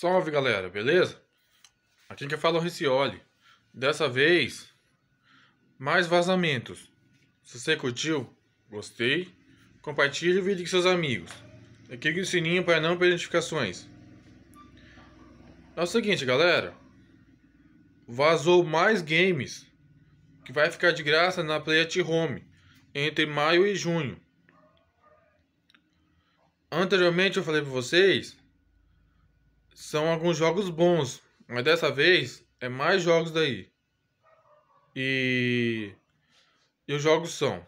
Salve galera, beleza? Aqui que fala é o Ricioli. Dessa vez, mais vazamentos. Se você curtiu, gostei, compartilhe o vídeo com seus amigos. E clique no sininho para não perder notificações. É o seguinte galera, vazou mais games que vai ficar de graça na Play at Home entre maio e junho. Anteriormente eu falei para vocês são alguns jogos bons, mas dessa vez é mais jogos daí. E, e os jogos são.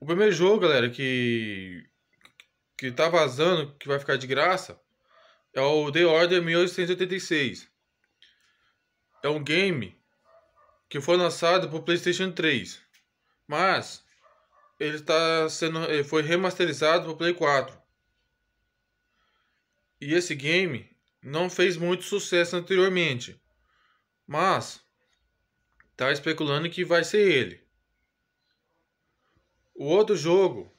O primeiro jogo, galera, que que tá vazando, que vai ficar de graça, é o The Order 1886. É um game que foi lançado para o PlayStation 3, mas ele tá sendo ele foi remasterizado para o Play 4 e esse game não fez muito sucesso anteriormente, mas tá especulando que vai ser ele. O outro jogo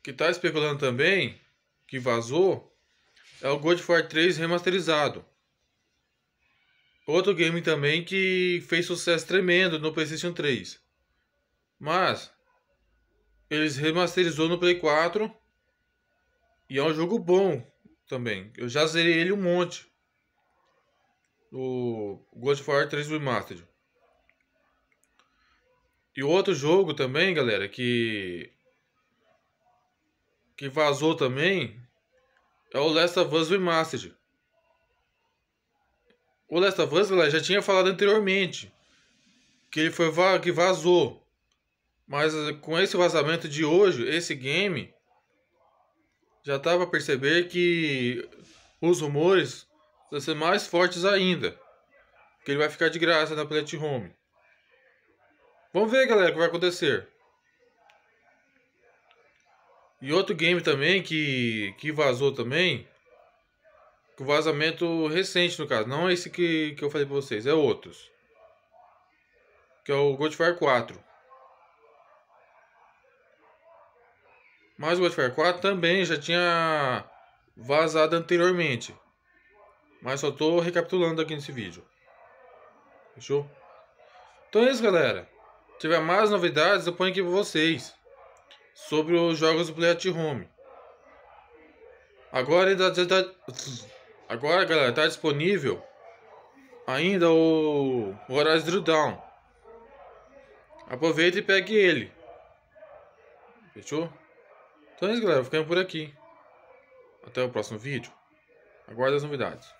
que tá especulando também, que vazou, é o God of War 3 remasterizado. Outro game também que fez sucesso tremendo no PlayStation 3. Mas eles remasterizou no Play 4 e é um jogo bom, também. Eu já zerei ele um monte. O God of War 3 Remastered. E outro jogo também, galera, que que vazou também é o Last of Us Remastered. O Last of Us, galera, já tinha falado anteriormente que ele foi que vazou. Mas eh, com esse vazamento de hoje, esse game já dá a perceber que os rumores vão ser mais fortes ainda. Que ele vai ficar de graça na Planet Home. Vamos ver, galera, o que vai acontecer. E outro game também que, que vazou também. Com vazamento recente, no caso. Não esse que, que eu falei pra vocês, é outros. Que é o Godfire 4. Mas o Warfare 4 também já tinha vazado anteriormente. Mas só estou recapitulando aqui nesse vídeo. Fechou? Então é isso, galera. Se tiver mais novidades, eu ponho aqui para vocês. Sobre os jogos do Play at Home. Agora ainda tá, Agora, galera, tá disponível ainda o Horizon Drill Down. Aproveita e pegue ele. Fechou? Então é isso, galera. Ficando por aqui. Até o próximo vídeo. Aguarde as novidades.